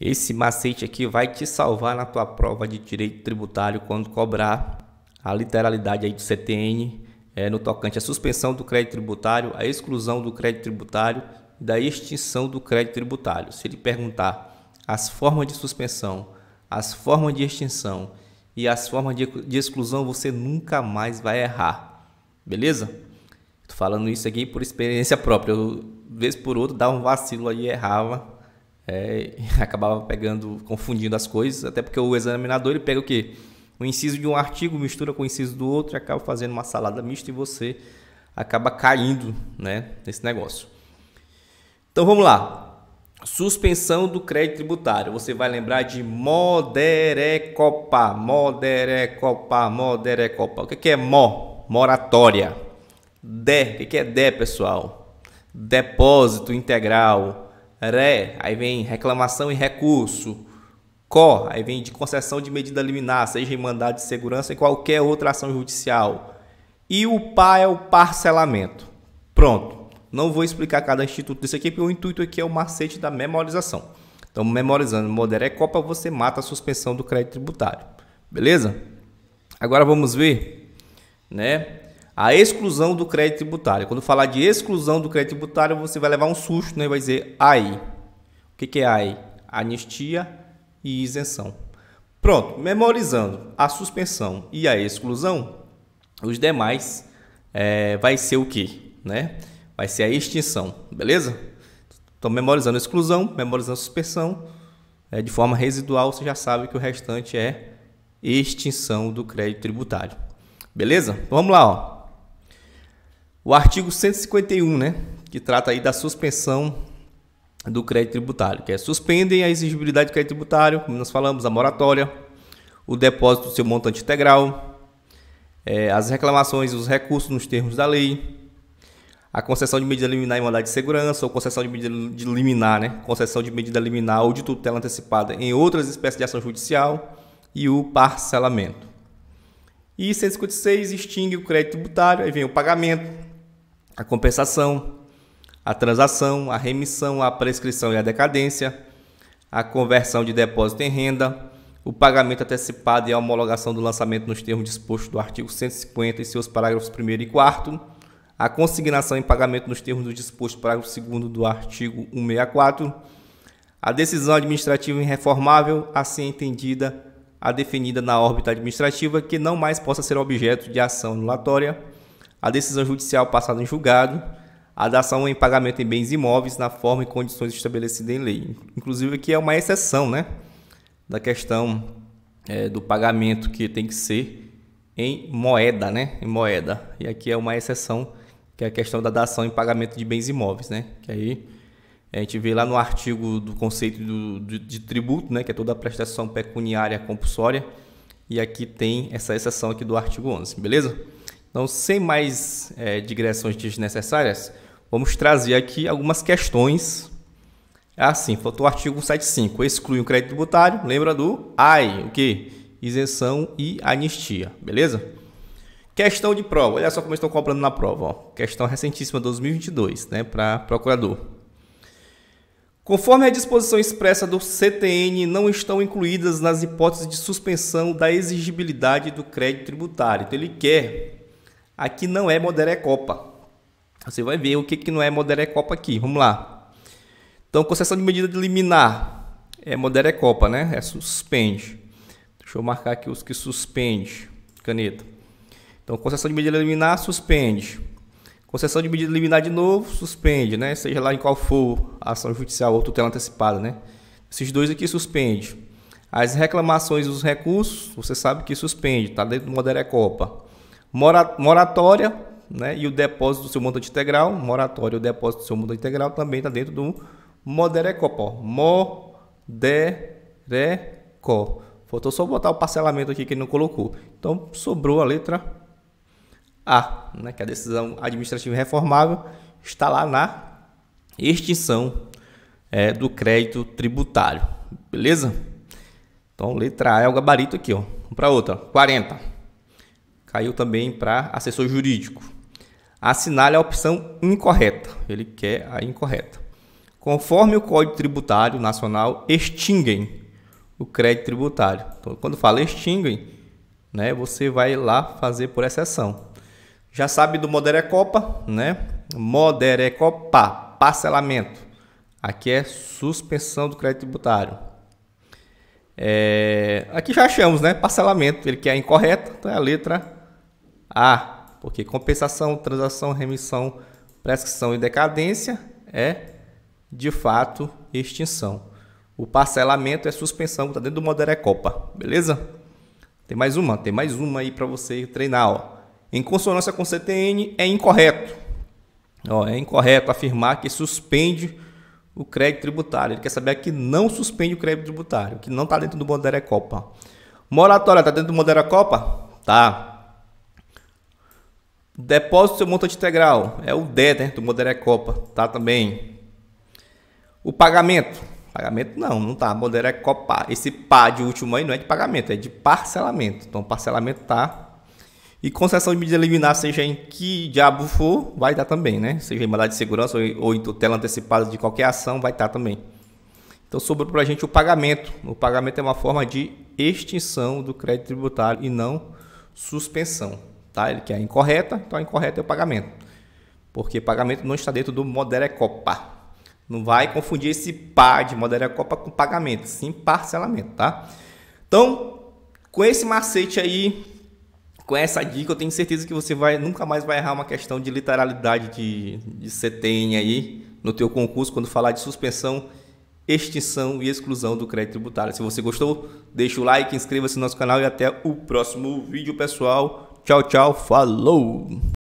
Esse macete aqui vai te salvar na tua prova de direito tributário quando cobrar a literalidade aí do CTN é, no tocante à suspensão do crédito tributário, à exclusão do crédito tributário e da extinção do crédito tributário. Se ele perguntar as formas de suspensão, as formas de extinção e as formas de, de exclusão, você nunca mais vai errar. Beleza? Estou falando isso aqui por experiência própria. Eu, vez por outra, dava um vacilo aí e errava é, acabava pegando, confundindo as coisas, até porque o examinador ele pega o quê? O inciso de um artigo mistura com o inciso do outro e acaba fazendo uma salada mista e você acaba caindo né, nesse negócio. Então vamos lá. Suspensão do crédito tributário. Você vai lembrar de moderecopa, moderecopa, moderecopa. O que é mo? Moratória. DE, o que é DE, pessoal? Depósito integral Ré, aí vem reclamação e recurso. có aí vem de concessão de medida liminar, seja em mandado de segurança e qualquer outra ação judicial. E o PA é o parcelamento. Pronto. Não vou explicar cada instituto desse aqui, porque o intuito aqui é o macete da memorização. Então, memorizando modera é copa, você mata a suspensão do crédito tributário. Beleza? Agora vamos ver, né? a exclusão do crédito tributário. Quando falar de exclusão do crédito tributário, você vai levar um susto, né? Vai dizer AI. O que, é AI? Anistia e isenção. Pronto, memorizando a suspensão e a exclusão, os demais é, vai ser o que? Né? Vai ser a extinção, beleza? Então, memorizando a exclusão, memorizando a suspensão, é, de forma residual, você já sabe que o restante é extinção do crédito tributário. Beleza? Então, vamos lá, ó. O artigo 151, né, que trata aí da suspensão do crédito tributário, que é suspendem a exigibilidade do crédito tributário, como nós falamos, a moratória, o depósito do seu montante integral, é, as reclamações, os recursos nos termos da lei, a concessão de medida liminar em mandado de segurança ou concessão de medida de liminar, né? concessão de medida liminar ou de tutela antecipada em outras espécies de ação judicial e o parcelamento. E 156 extingue o crédito tributário, aí vem o pagamento, a compensação, a transação, a remissão, a prescrição e a decadência, a conversão de depósito em renda, o pagamento antecipado e a homologação do lançamento nos termos dispostos do artigo 150 e seus parágrafos 1 e 4 a consignação em pagamento nos termos do disposto parágrafo 2 do artigo 164, a decisão administrativa irreformável, assim entendida, a definida na órbita administrativa, que não mais possa ser objeto de ação anulatória, a decisão judicial passada em julgado, a dação em pagamento em bens imóveis na forma e condições estabelecidas em lei. Inclusive, aqui é uma exceção né, da questão é, do pagamento que tem que ser em moeda, né? Em moeda. E aqui é uma exceção, que é a questão da dação em pagamento de bens imóveis, né? Que aí a gente vê lá no artigo do conceito do, de, de tributo, né? Que é toda a prestação pecuniária compulsória. E aqui tem essa exceção aqui do artigo 11, beleza? Então, sem mais é, digressões desnecessárias, vamos trazer aqui algumas questões. Assim, faltou o artigo 75, exclui o crédito tributário, lembra do AI, o que? Isenção e anistia, beleza? Questão de prova, olha só como estão cobrando na prova, ó. questão recentíssima 2022, né, para procurador. Conforme a disposição expressa do CTN, não estão incluídas nas hipóteses de suspensão da exigibilidade do crédito tributário. Então, ele quer Aqui não é Modere Copa. Você vai ver o que, que não é Modere Copa aqui. Vamos lá. Então, concessão de medida de liminar é Modere Copa, né? É suspende. Deixa eu marcar aqui os que suspende. Caneta. Então, concessão de medida liminar, suspende. Concessão de medida liminar de novo, suspende, né? Seja lá em qual for a ação judicial ou tutela antecipada, né? Esses dois aqui suspende. As reclamações dos recursos, você sabe que suspende, tá dentro do Modere Copa moratória né, e o depósito do seu montante integral, moratória e o depósito do seu montante integral também está dentro do Moderecopó. Moderecó. Faltou só botar o parcelamento aqui que ele não colocou. Então sobrou a letra A, né, que é a decisão administrativa reformável está lá na extinção é, do crédito tributário. Beleza? Então letra A é o gabarito aqui, ó. Para outra, 40 caiu também para assessor jurídico. Assinale a opção incorreta. Ele quer a incorreta. Conforme o Código Tributário Nacional, extinguem o crédito tributário. Então, quando fala extinguem, né, você vai lá fazer por exceção. Já sabe do Moderecopa, né? Moderecopa, parcelamento. Aqui é suspensão do crédito tributário. É, aqui já achamos, né? Parcelamento, ele quer a incorreta, então é a letra a, ah, porque compensação, transação, remissão, prescrição e decadência é, de fato, extinção. O parcelamento é suspensão, está dentro do modelo copa, beleza? Tem mais uma, tem mais uma aí para você treinar. Ó. Em consonância com CTN, é incorreto. Ó, é incorreto afirmar que suspende o crédito tributário. Ele quer saber que não suspende o crédito tributário, que não está dentro do modelo copa. Moratória está dentro do modelo copa? Tá. Depósito seu montante integral. É o DET, né? Do Modere é Copa. Tá também. O pagamento. Pagamento não, não tá. Modere é Copa. Esse pá de último aí não é de pagamento, é de parcelamento. Então, parcelamento tá. E concessão de medida liminar, seja em que diabo for, vai dar tá também, né? Seja em mandado de segurança ou em, ou em tutela antecipada de qualquer ação, vai estar tá também. Então, sobrou para a gente o pagamento. O pagamento é uma forma de extinção do crédito tributário e não suspensão tá? que é incorreta, então a incorreta é o pagamento. Porque pagamento não está dentro do Modera Copa. Não vai confundir esse par de Modera Copa com pagamento, sim parcelamento, tá? Então, com esse macete aí, com essa dica, eu tenho certeza que você vai nunca mais vai errar uma questão de literalidade de, de CTN aí no teu concurso quando falar de suspensão, extinção e exclusão do crédito tributário. Se você gostou, deixa o like, inscreva-se no nosso canal e até o próximo vídeo, pessoal. Tchau, tchau, falou!